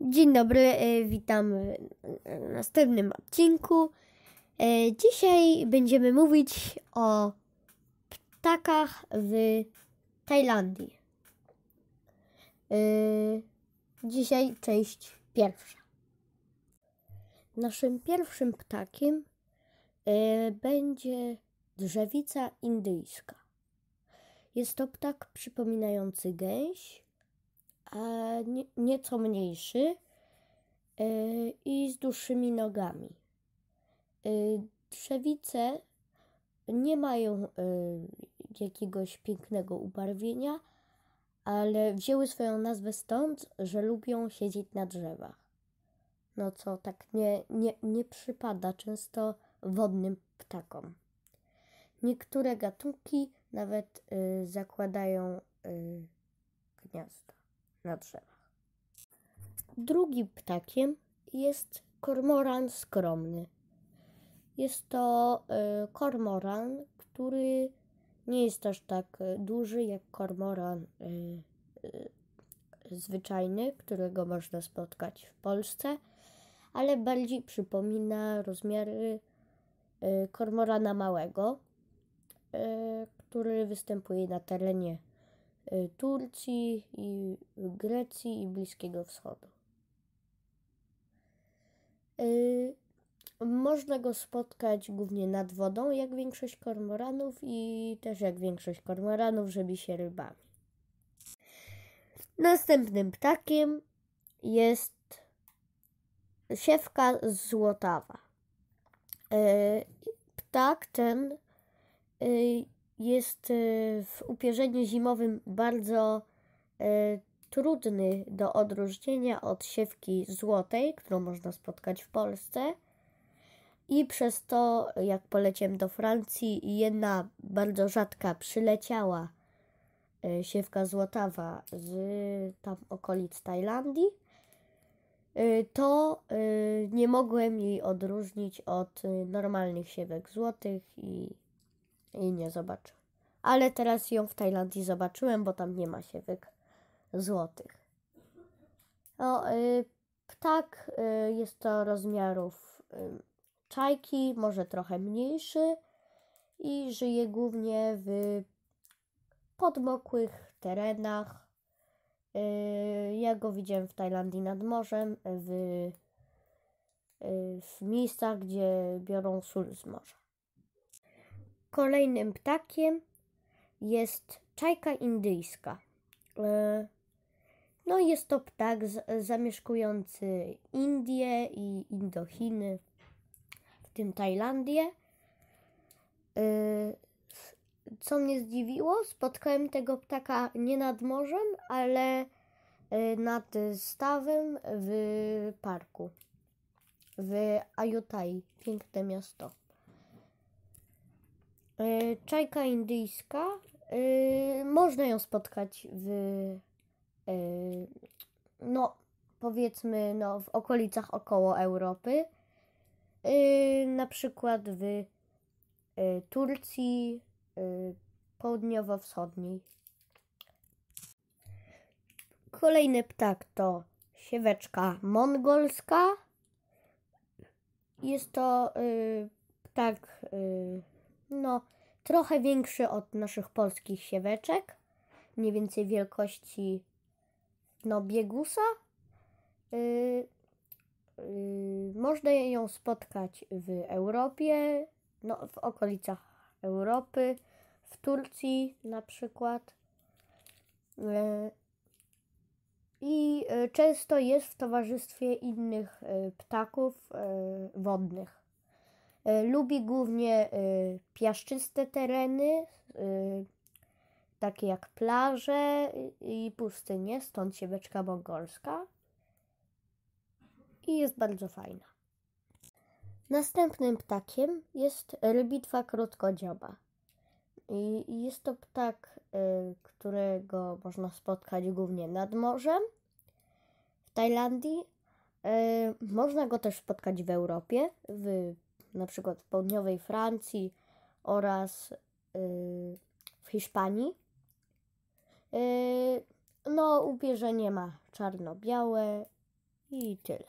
Dzień dobry, e, witam e, w następnym odcinku. E, dzisiaj będziemy mówić o ptakach w Tajlandii. Dzisiaj część pierwsza. Naszym pierwszym ptakiem będzie drzewica indyjska. Jest to ptak przypominający gęś, nie, nieco mniejszy e, i z dłuższymi nogami. Drzewice e, nie mają e, jakiegoś pięknego ubarwienia, ale wzięły swoją nazwę stąd, że lubią siedzieć na drzewach. No co tak nie, nie, nie przypada często wodnym ptakom. Niektóre gatunki nawet y, zakładają y, gniazda na drzewach. Drugim ptakiem jest kormoran skromny. Jest to e, kormoran, który nie jest aż tak e, duży jak kormoran e, zwyczajny, którego można spotkać w Polsce, ale bardziej przypomina rozmiary kormorana małego, który występuje na terenie Y, Turcji i Grecji i Bliskiego Wschodu. Y, można go spotkać głównie nad wodą, jak większość kormoranów i też jak większość kormoranów żeby się rybami. Następnym ptakiem jest siewka złotawa. Y, ptak ten jest y, w upierzeniu zimowym bardzo y, trudny do odróżnienia od siewki złotej, którą można spotkać w Polsce. I przez to, jak poleciłem do Francji, jedna bardzo rzadka przyleciała y, siewka złotawa z tam okolic Tajlandii, to nie mogłem jej odróżnić od normalnych siewek złotych i i nie zobaczyłem. Ale teraz ją w Tajlandii zobaczyłem, bo tam nie ma siewek złotych. O, y, ptak y, jest to rozmiarów y, czajki, może trochę mniejszy i żyje głównie w podmokłych terenach. Y, ja go widziałem w Tajlandii nad morzem, w, y, w miejscach, gdzie biorą sól z morza. Kolejnym ptakiem jest czajka indyjska. E, no jest to ptak zamieszkujący Indie i Indochiny, w tym Tajlandię. E, co mnie zdziwiło, spotkałem tego ptaka nie nad morzem, ale e, nad stawem w parku w Ajutai, piękne miasto czajka indyjska. Y, można ją spotkać w y, no powiedzmy no, w okolicach około Europy. Y, na przykład w Turcji południowo-wschodniej. Kolejny ptak to sieweczka mongolska. Jest to y, ptak, no, trochę większy od naszych polskich sieweczek, mniej więcej wielkości no, biegusa. Yy, yy, można ją spotkać w Europie, no, w okolicach Europy, w Turcji na przykład. Yy, I często jest w towarzystwie innych yy, ptaków yy, wodnych. E, lubi głównie e, piaszczyste tereny, e, takie jak plaże i pustynie, stąd siebeczka mongolska. I jest bardzo fajna. Następnym ptakiem jest rybitwa krótkodzioba. I jest to ptak, którego można spotkać głównie nad morzem w Tajlandii. Można go też spotkać w Europie, w na przykład w południowej Francji oraz y, w Hiszpanii. Y, no, ubierze nie ma czarno-białe i tyle.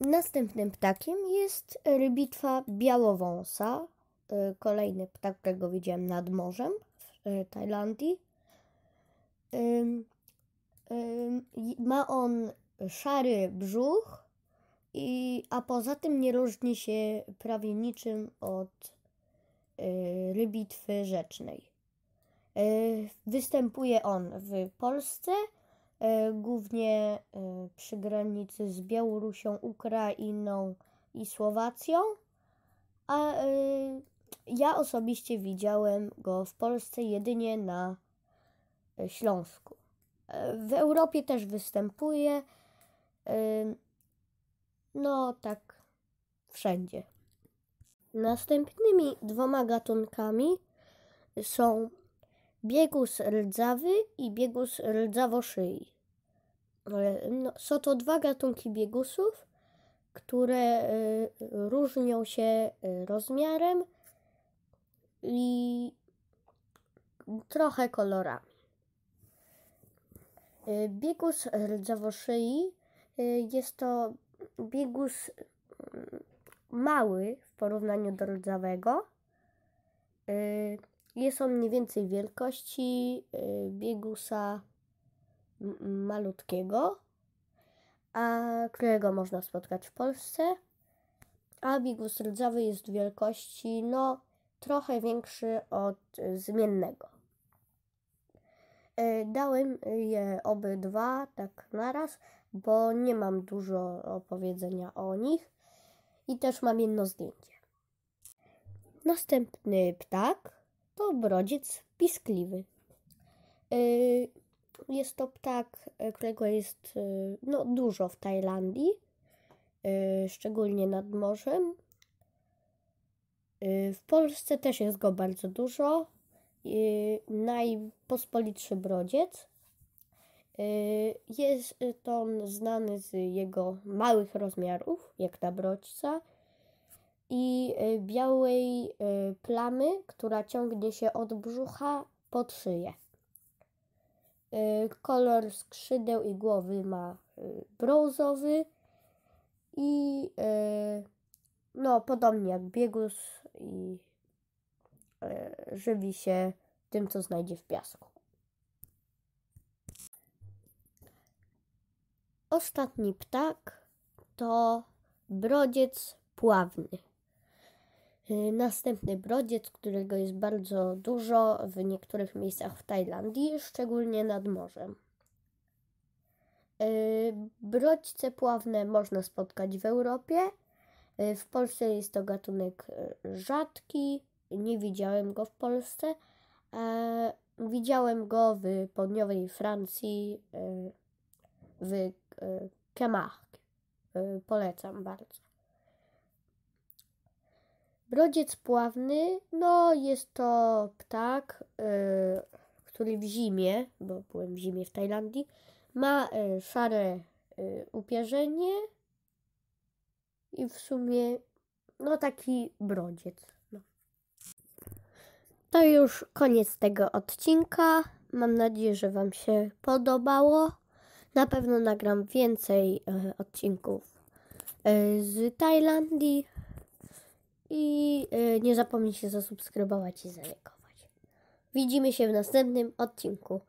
Następnym ptakiem jest rybitwa białowąsa. Y, kolejny ptak, którego widziałem nad morzem w Tajlandii. Ma on szary brzuch, i, a poza tym nie różni się prawie niczym od y, rybitwy rzecznej. Y, występuje on w Polsce, y, głównie y, przy granicy z Białorusią, Ukrainą i Słowacją, a y, ja osobiście widziałem go w Polsce jedynie na y, Śląsku. W Europie też występuje. No tak, wszędzie. Następnymi dwoma gatunkami są biegus rdzawy i biegus rdzawoszyj. No, są to dwa gatunki biegusów, które y, różnią się y, rozmiarem i trochę kolorami. Y, biegus rdzawoszyj jest to biegus mm, mały w porównaniu do rdzawego. Y, jest on mniej więcej wielkości y, biegusa malutkiego, a którego można spotkać w Polsce. A biegus rdzawy jest wielkości no trochę większy od y, zmiennego. E, dałem je obydwa tak naraz, bo nie mam dużo opowiedzenia o nich i też mam jedno zdjęcie. Następny ptak to brodziec piskliwy. E, jest to ptak, e, którego jest no, dużo w Tajlandii, szczególnie nad morzem. W Polsce też jest go bardzo dużo, Y, najpospolitszy brodziec. Y, jest to on znany z jego małych rozmiarów, jak ta brodźca, i y, białej plamy, która ciągnie się od brzucha pod szyję. Kolor skrzydeł i głowy ma brązowy i no, podobnie jak biegus i E, żywi się tym, co znajdzie w piasku. Ostatni ptak to brodziec pławny. E, następny brodziec, którego jest bardzo dużo w niektórych miejscach w Tajlandii, szczególnie nad morzem. E, Brodźce pławne można spotkać w Europie. W Polsce jest to gatunek rzadki nie widziałem go w Polsce. E, widziałem go w południowej Francji, e, w e, Camargue. E, polecam bardzo. Brodziec pławny, no jest to ptak, e, który w zimie, bo byłem w zimie w Tajlandii, ma e, szare e, upierzenie i w sumie no taki brodziec. To już koniec tego odcinka. Mam nadzieję, że Wam się podobało. Na pewno nagram więcej e, odcinków e, z Tajlandii. I y, nie zapomnijcie zasubskrybować i zalajkować. Widzimy się w następnym odcinku.